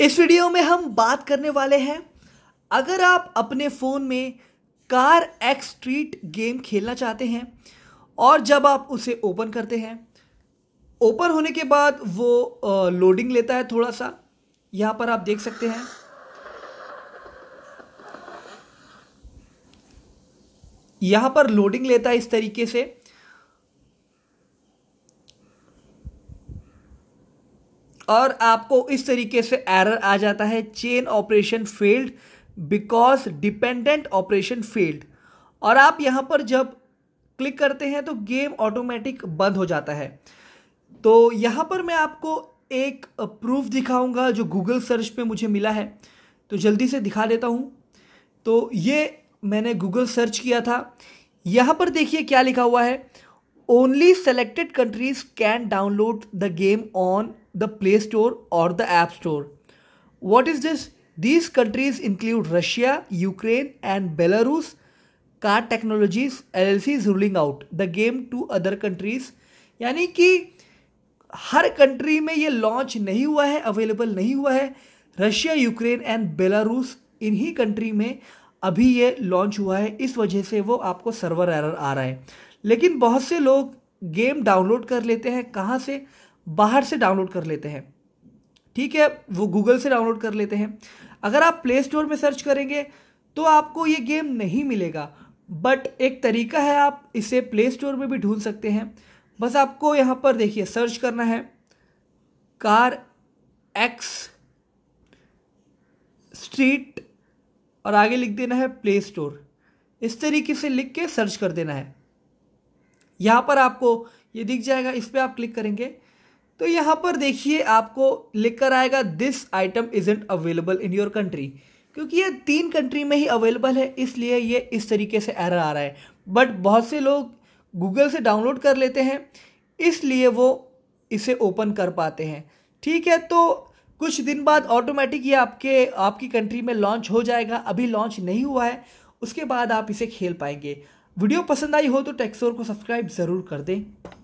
इस वीडियो में हम बात करने वाले हैं अगर आप अपने फ़ोन में कार एक्स स्ट्रीट गेम खेलना चाहते हैं और जब आप उसे ओपन करते हैं ओपन होने के बाद वो लोडिंग लेता है थोड़ा सा यहाँ पर आप देख सकते हैं यहाँ पर लोडिंग लेता है इस तरीके से और आपको इस तरीके से एरर आ जाता है chain operation failed because dependent operation failed और आप यहाँ पर जब क्लिक करते हैं तो गेम ऑटोमेटिक बंद हो जाता है तो यहाँ पर मैं आपको एक प्रूफ दिखाऊंगा जो गूगल सर्च पे मुझे मिला है तो जल्दी से दिखा देता हूँ तो ये मैंने गूगल सर्च किया था यहाँ पर देखिए क्या लिखा हुआ है only selected countries can download the game on the Play Store or the App Store. What is this? These countries include Russia, Ukraine, and Belarus. Card Technologies LLC is ruling out the game to other countries. यानी कि हर country में ये launch नहीं हुआ है available नहीं हुआ है रशिया यूक्रेन एंड बेलारूस इन्हीं कंट्री में अभी ये लॉन्च हुआ है इस वजह से वो आपको सर्वर एरर आ रहा है लेकिन बहुत से लोग गेम डाउनलोड कर लेते हैं कहाँ से बाहर से डाउनलोड कर लेते हैं ठीक है वो गूगल से डाउनलोड कर लेते हैं अगर आप प्ले स्टोर में सर्च करेंगे तो आपको ये गेम नहीं मिलेगा बट एक तरीका है आप इसे प्ले स्टोर में भी ढूंढ सकते हैं बस आपको यहाँ पर देखिए सर्च करना है कार एक्स स्ट्रीट और आगे लिख देना है प्ले स्टोर इस तरीके से लिख के सर्च कर देना है यहाँ पर आपको ये दिख जाएगा इस पर आप क्लिक करेंगे तो यहाँ पर देखिए आपको लिखकर आएगा this item isn't available in your country क्योंकि ये तीन कंट्री में ही अवेलेबल है इसलिए ये इस तरीके से एरर आ रहा है बट बहुत से लोग गूगल से डाउनलोड कर लेते हैं इसलिए वो इसे ओपन कर पाते हैं ठीक है तो कुछ दिन बाद ऑटोमेटिक ये आपके आपकी कंट्री में लॉन्च हो जाएगा अभी लॉन्च नहीं हुआ है उसके बाद आप इसे खेल पाएंगे वीडियो पसंद आई हो तो टेक्सोर को सब्सक्राइब ज़रूर कर दें